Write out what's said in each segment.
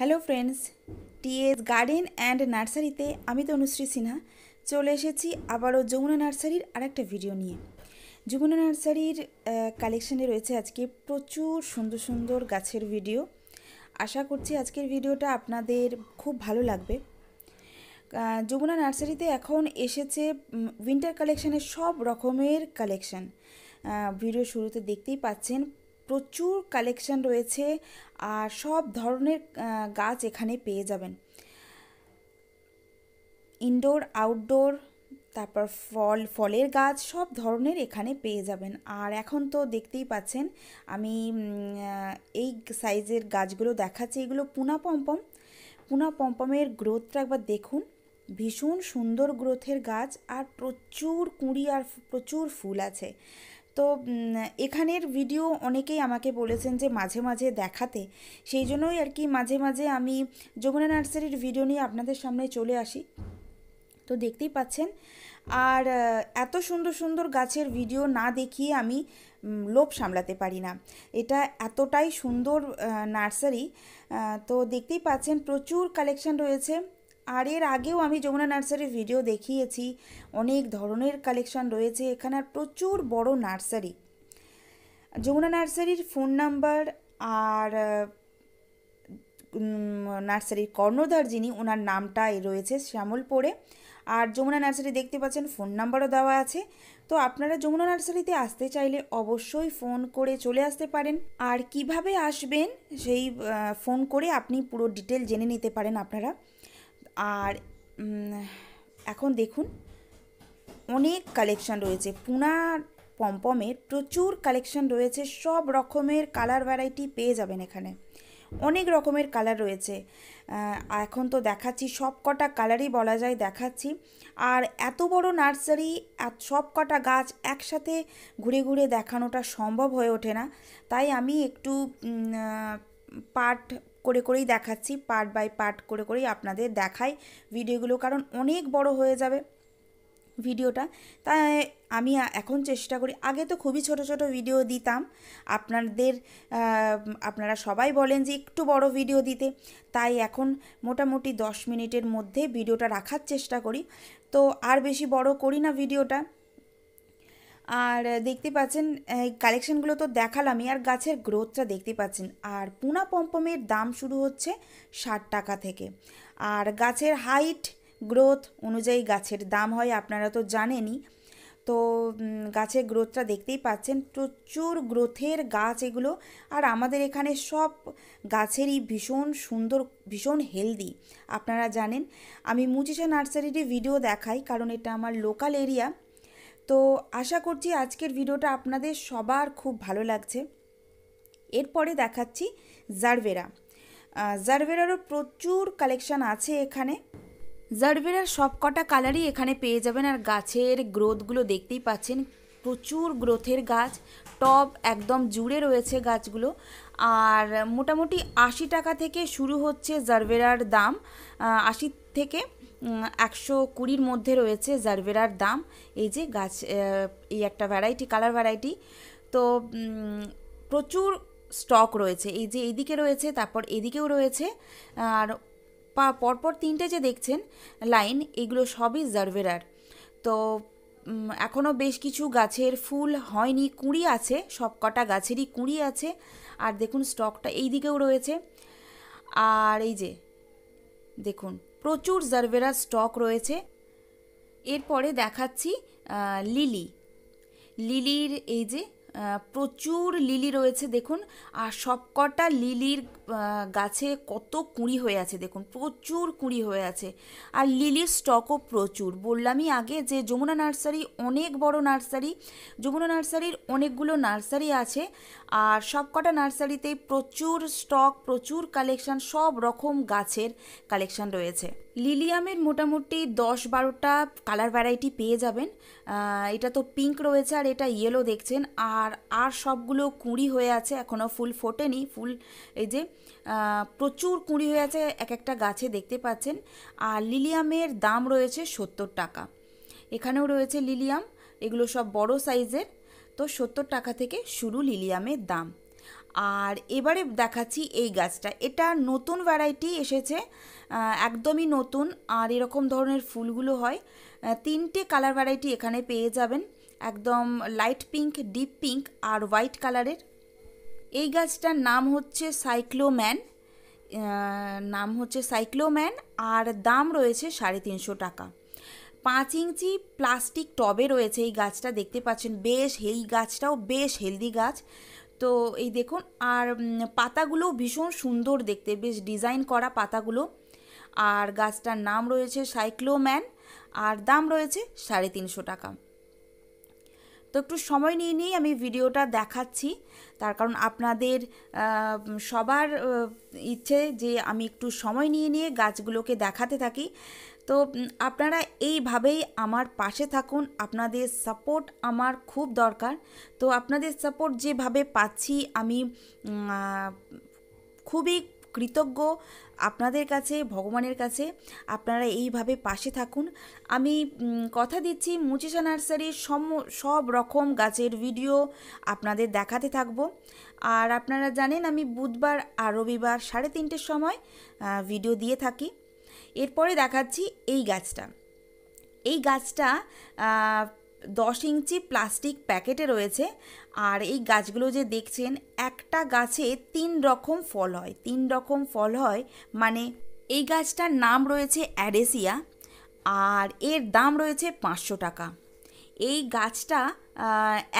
hello friends TS garden and নার্সারিতে আমি তনুশ্রী সিনহা চলে এসেছি আবারও যমুনা নার্সারির আরেকটা ভিডিও নিয়ে যমুনা নার্সারির কালেকশানে রয়েছে আজকে প্রচুর সুন্দর সুন্দর গাছের ভিডিও আশা করছি আজকের ভিডিওটা আপনাদের খুব ভালো লাগবে যমুনা নার্সারিতে এখন এসেছে উইন্টার কালেকশানের সব রকমের কালেকশান ভিডিও শুরুতে দেখতেই পাচ্ছেন প্রচুর কালেকশন রয়েছে আর সব ধরনের গাছ এখানে পেয়ে যাবেন ইনডোর আউটডোর তারপর ফল ফলের গাছ সব ধরনের এখানে পেয়ে যাবেন আর এখন তো দেখতেই পাচ্ছেন আমি এই সাইজের গাছগুলো দেখাচ্ছি এগুলো পুনা পম্পম পুনা পম্পমের গ্রোথটা একবার দেখুন ভীষণ সুন্দর গ্রোথের গাছ আর প্রচুর কুঁড়ি আর প্রচুর ফুল আছে তো এখানের ভিডিও অনেকেই আমাকে বলেছেন যে মাঝে মাঝে দেখাতে সেই জন্যই আর কি মাঝে মাঝে আমি যমুনা নার্সারির ভিডিও নিয়ে আপনাদের সামনে চলে আসি তো দেখতেই পাচ্ছেন আর এত সুন্দর সুন্দর গাছের ভিডিও না দেখিয়ে আমি লোভ সামলাতে পারি না এটা এতটাই সুন্দর নার্সারি তো দেখতেই পাচ্ছেন প্রচুর কালেকশন রয়েছে আর এর আগেও আমি যমুনা নার্সারির ভিডিও দেখিয়েছি অনেক ধরনের কালেকশন রয়েছে এখানে প্রচুর বড় নার্সারি যমুনা নার্সারির ফোন নাম্বার আর নার্সারির কর্ণধার যিনি ওনার নামটা রয়েছে শ্যামলপুরে আর যমুনা নার্সারি দেখতে পাচ্ছেন ফোন নাম্বারও দেওয়া আছে তো আপনারা যমুনা নার্সারিতে আসতে চাইলে অবশ্যই ফোন করে চলে আসতে পারেন আর কিভাবে আসবেন সেই ফোন করে আপনি পুরো ডিটেল জেনে নিতে পারেন আপনারা আর এখন দেখুন অনেক কালেকশন রয়েছে পুনা পমপমের প্রচুর কালেকশন রয়েছে সব রকমের কালার ভ্যারাইটি পেয়ে যাবেন এখানে অনেক রকমের কালার রয়েছে এখন তো দেখাচ্ছি সব কটা কালারই বলা যায় দেখাচ্ছি আর এত বড় নার্সারি সব কটা গাছ একসাথে ঘুরে ঘুরে দেখানোটা সম্ভব হয়ে ওঠে না তাই আমি একটু পার্ট করে করেই দেখাচ্ছি পার্ট বাই পার্ট করে করেই আপনাদের দেখাই ভিডিওগুলো কারণ অনেক বড় হয়ে যাবে ভিডিওটা তাই আমি এখন চেষ্টা করি আগে তো খুবই ছোট ছোট ভিডিও দিতাম আপনাদের আপনারা সবাই বলেন যে একটু বড় ভিডিও দিতে তাই এখন মোটামুটি দশ মিনিটের মধ্যে ভিডিওটা রাখার চেষ্টা করি তো আর বেশি বড় করি না ভিডিওটা আর দেখতে পাচ্ছেন এই কালেকশানগুলো তো দেখালামই আর গাছের গ্রোথটা দেখতে পাচ্ছেন আর পুনা পম্পমের দাম শুরু হচ্ছে ষাট টাকা থেকে আর গাছের হাইট গ্রোথ অনুযায়ী গাছের দাম হয় আপনারা তো জানেনই তো গাছের গ্রোথটা দেখতেই পাচ্ছেন প্রচুর গ্রোথের গাছ এগুলো আর আমাদের এখানে সব গাছেরই ভীষণ সুন্দর ভীষণ হেলদি আপনারা জানেন আমি মুচিসা নার্সারিরই ভিডিও দেখাই কারণ এটা আমার লোকাল এরিয়া তো আশা করছি আজকের ভিডিওটা আপনাদের সবার খুব ভালো লাগছে এরপরে দেখাচ্ছি জারভেরা জারভেরারও প্রচুর কালেকশান আছে এখানে জারভেরার সব কটা কালারই এখানে পেয়ে যাবেন আর গাছের গ্রোথগুলো দেখতেই পাচ্ছেন প্রচুর গ্রোথের গাছ টব একদম জুড়ে রয়েছে গাছগুলো আর মোটামুটি আশি টাকা থেকে শুরু হচ্ছে জারভেরার দাম আশি থেকে একশো কুড়ির মধ্যে রয়েছে জারভেরার দাম এই যে গাছ এই একটা ভ্যারাইটি কালার ভ্যারাইটি তো প্রচুর স্টক রয়েছে এই যে এইদিকে রয়েছে তারপর এদিকেও রয়েছে আর পরপর তিনটে যে দেখছেন লাইন এগুলো সবই জারভেরার তো এখনও বেশ কিছু গাছের ফুল হয়নি কুঁড়ি আছে সব কটা গাছেরই কুঁড়ি আছে আর দেখুন স্টকটা এই দিকেও রয়েছে আর এই যে দেখুন প্রচুর জারভেরা স্টক রয়েছে এরপরে দেখাচ্ছি লিলি লিলির এই যে প্রচুর লিলি রয়েছে দেখুন আর সবকটা লিলির গাছে কত কুঁড়ি হয়ে আছে দেখুন প্রচুর কুঁড়ি হয়ে আছে আর লিলির স্টকও প্রচুর বললামই আগে যে যমুনা নার্সারি অনেক বড় নার্সারি যমুনা নার্সারির অনেকগুলো নার্সারি আছে আর সবকটা নার্সারিতে প্রচুর স্টক প্রচুর কালেকশন সব রকম গাছের কালেকশন রয়েছে লিলিয়ামের মোটামুটি দশ বারোটা কালার ভ্যারাইটি পেয়ে যাবেন এটা তো পিঙ্ক রয়েছে আর এটা ইয়েলো দেখছেন আর আর সবগুলো কুঁড়ি হয়ে আছে এখনও ফুল ফোটেনি ফুল এই যে প্রচুর কুঁড়ি হয়ে আছে এক একটা গাছে দেখতে পাচ্ছেন আর লিলিয়ামের দাম রয়েছে সত্তর টাকা এখানেও রয়েছে লিলিয়াম এগুলো সব বড় সাইজের তো সত্তর টাকা থেকে শুরু লিলিয়ামের দাম আর এবারে দেখাচ্ছি এই গাছটা এটা নতুন ভ্যারাইটি এসেছে একদমই নতুন আর এরকম ধরনের ফুলগুলো হয় তিনটে কালার ভ্যারাইটি এখানে পেয়ে যাবেন একদম লাইট পিঙ্ক ডিপ পিঙ্ক আর হোয়াইট কালারের এই গাছটার নাম হচ্ছে সাইক্লোম্যান নাম হচ্ছে সাইক্লোম্যান আর দাম রয়েছে সাড়ে তিনশো টাকা পাঁচ ইঞ্চি প্লাস্টিক টবে রয়েছে এই গাছটা দেখতে পাচ্ছেন বেশ এই গাছটাও বেশ হেলদি গাছ তো এই দেখুন আর পাতাগুলো ভীষণ সুন্দর দেখতে বেশ ডিজাইন করা পাতাগুলো আর গাছটার নাম রয়েছে সাইক্লোম্যান আর দাম রয়েছে সাড়ে তিনশো টাকা তো একটু সময় নিয়ে নিয়েই আমি ভিডিওটা দেখাচ্ছি তার কারণ আপনাদের সবার ইচ্ছে যে আমি একটু সময় নিয়ে নিয়ে গাছগুলোকে দেখাতে থাকি তো আপনারা এইভাবেই আমার পাশে থাকুন আপনাদের সাপোর্ট আমার খুব দরকার তো আপনাদের সাপোর্ট যেভাবে পাচ্ছি আমি খুবই কৃতজ্ঞ আপনাদের কাছে ভগবানের কাছে আপনারা এইভাবে পাশে থাকুন আমি কথা দিচ্ছি মুচিসা নার্সারির সম সব রকম গাছের ভিডিও আপনাদের দেখাতে থাকব আর আপনারা জানেন আমি বুধবার আর রবিবার সাড়ে তিনটের সময় ভিডিও দিয়ে থাকি এরপরে দেখাচ্ছি এই গাছটা এই গাছটা দশ ইঞ্চি প্লাস্টিক প্যাকেটে রয়েছে আর এই গাছগুলো যে দেখছেন একটা গাছে তিন রকম ফল হয় তিন রকম ফল হয় মানে এই গাছটার নাম রয়েছে অ্যাডেসিয়া আর এর দাম রয়েছে পাঁচশো টাকা এই গাছটা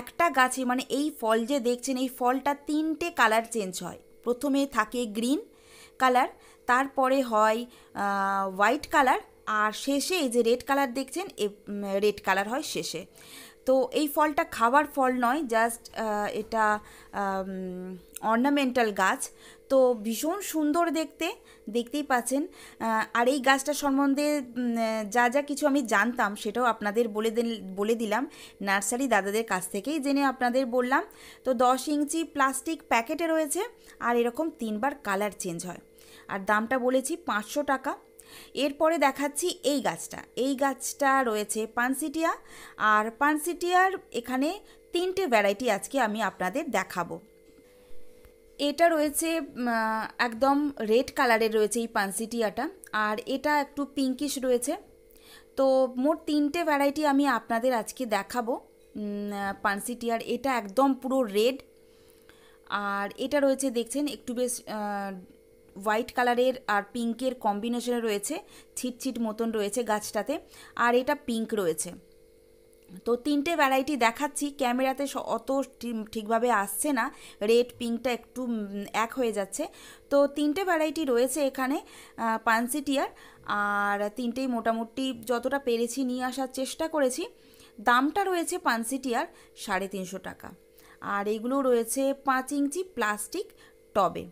একটা গাছে মানে এই ফল যে দেখছেন এই ফলটা তিনটে কালার চেঞ্জ হয় প্রথমে থাকে গ্রিন কালার তারপরে হয় হোয়াইট কালার আর শেষে এই যে রেড কালার দেখছেন এ রেড কালার হয় শেষে তো এই ফলটা খাবার ফল নয় জাস্ট এটা অর্নামেন্টাল গাছ তো ভীষণ সুন্দর দেখতে দেখতেই পাচ্ছেন আর এই গাছটা সম্বন্ধে যা যা কিছু আমি জানতাম সেটাও আপনাদের বলে বলে দিলাম নার্সারি দাদাদের কাছ থেকেই জেনে আপনাদের বললাম তো দশ ইঞ্চি প্লাস্টিক প্যাকেটে রয়েছে আর এরকম তিনবার কালার চেঞ্জ হয় আর দামটা বলেছি পাঁচশো টাকা এরপরে দেখাচ্ছি এই গাছটা এই গাছটা রয়েছে পানসিটিয়া আর পানসিটিয়ার এখানে তিনটে ভ্যারাইটি আজকে আমি আপনাদের দেখাবো এটা রয়েছে একদম রেড কালারের রয়েছে এই পানসিটিয়াটা আর এটা একটু পিঙ্কিশ রয়েছে তো মোট তিনটে ভ্যারাইটি আমি আপনাদের আজকে দেখাবো পানসিটিয়ার এটা একদম পুরো রেড আর এটা রয়েছে দেখছেন একটু বেশ হোয়াইট কালারের আর পিঙ্কের কম্বিনেশনে রয়েছে ছিটছিট মতন রয়েছে গাছটাতে আর এটা পিঙ্ক রয়েছে তো তিনটে ভ্যারাইটি দেখাচ্ছি ক্যামেরাতে অত ঠিকভাবে আসছে না রেড পিঙ্কটা একটু এক হয়ে যাচ্ছে তো তিনটে ভ্যারাইটি রয়েছে এখানে পানসিটিয়ার আর তিনটেই মোটামুটি যতটা পেরেছি নিয়ে আসার চেষ্টা করেছি দামটা রয়েছে পানসিটিয়ার সাড়ে তিনশো টাকা আর এগুলো রয়েছে পাঁচ ইঞ্চি প্লাস্টিক টবে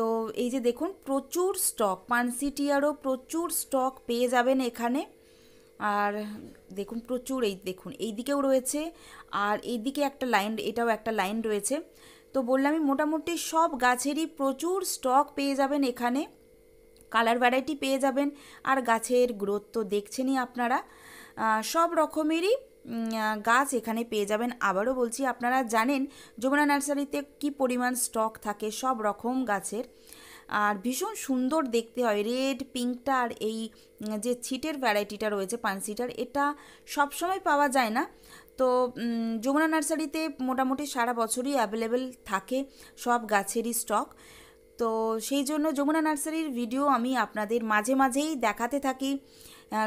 তো এই যে দেখুন প্রচুর স্টক পানসিটিয়ারও প্রচুর স্টক পেয়ে যাবেন এখানে আর দেখুন প্রচুর এই দেখুন এই দিকেও রয়েছে আর এই দিকে একটা লাইন এটাও একটা লাইন রয়েছে তো বললামই মোটামুটি সব গাছেরই প্রচুর স্টক পেয়ে যাবেন এখানে কালার ভ্যারাইটি পেয়ে যাবেন আর গাছের গ্রোথ তো দেখছেনই আপনারা সব রকমেরই গাছ এখানে পেয়ে যাবেন আবারও বলছি আপনারা জানেন যমুনা নার্সারিতে কি পরিমাণ স্টক থাকে সব রকম গাছের আর ভীষণ সুন্দর দেখতে হয় রেড পিঙ্কটা আর এই যে ছিটের ভ্যারাইটিটা রয়েছে পানসিটার এটা সবসময় পাওয়া যায় না তো যমুনা নার্সারিতে মোটামুটি সারা বছরই অ্যাভেলেবেল থাকে সব গাছেরই স্টক তো সেই জন্য যমুনা নার্সারির ভিডিও আমি আপনাদের মাঝে মাঝেই দেখাতে থাকি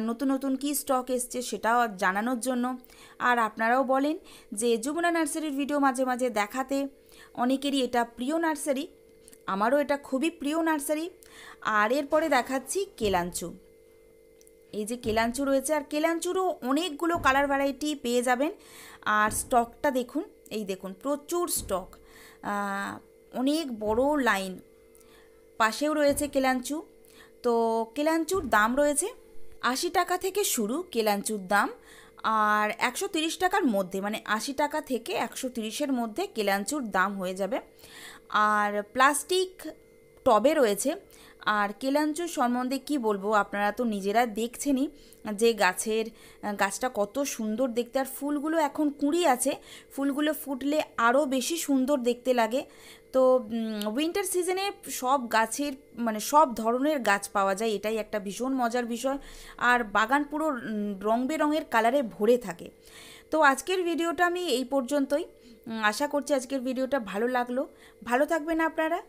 নতুন নতুন কি স্টক এসছে সেটাও জানানোর জন্য আর আপনারাও বলেন যে যমুনা নার্সারির ভিডিও মাঝে মাঝে দেখাতে অনেকেরই এটা প্রিয় নার্সারি আমারও এটা খুবই প্রিয় নার্সারি আর এরপরে দেখাচ্ছি কেলাঞ্চু এই যে কেলাঞ্চু রয়েছে আর কেলাঞ্চুরও অনেকগুলো কালার ভ্যারাইটি পেয়ে যাবেন আর স্টকটা দেখুন এই দেখুন প্রচুর স্টক অনেক বড় লাইন পাশেও রয়েছে কেলাঞ্চু তো কেলাঞ্চুর দাম রয়েছে আশি টাকা থেকে শুরু কেলাঞ্চুর দাম আর একশো তিরিশ টাকার মধ্যে মানে আশি টাকা থেকে একশো তিরিশের মধ্যে কেলাঞ্চুর দাম হয়ে যাবে আর প্লাস্টিক টবে রয়েছে আর কেলাঞ্চুর সম্বন্ধে কি বলবো আপনারা তো নিজেরা দেখছেনই যে গাছের গাছটা কত সুন্দর দেখতে আর ফুলগুলো এখন কুঁড়ি আছে ফুলগুলো ফুটলে আরও বেশি সুন্দর দেখতে লাগে তো উইন্টার সিজনে সব গাছের মানে সব ধরনের গাছ পাওয়া যায় এটাই একটা ভীষণ মজার বিষয় আর বাগান পুরো রং বেরঙের কালারে ভরে থাকে তো আজকের ভিডিওটা আমি এই পর্যন্তই আশা করছি আজকের ভিডিওটা ভালো লাগলো ভালো থাকবেন আপনারা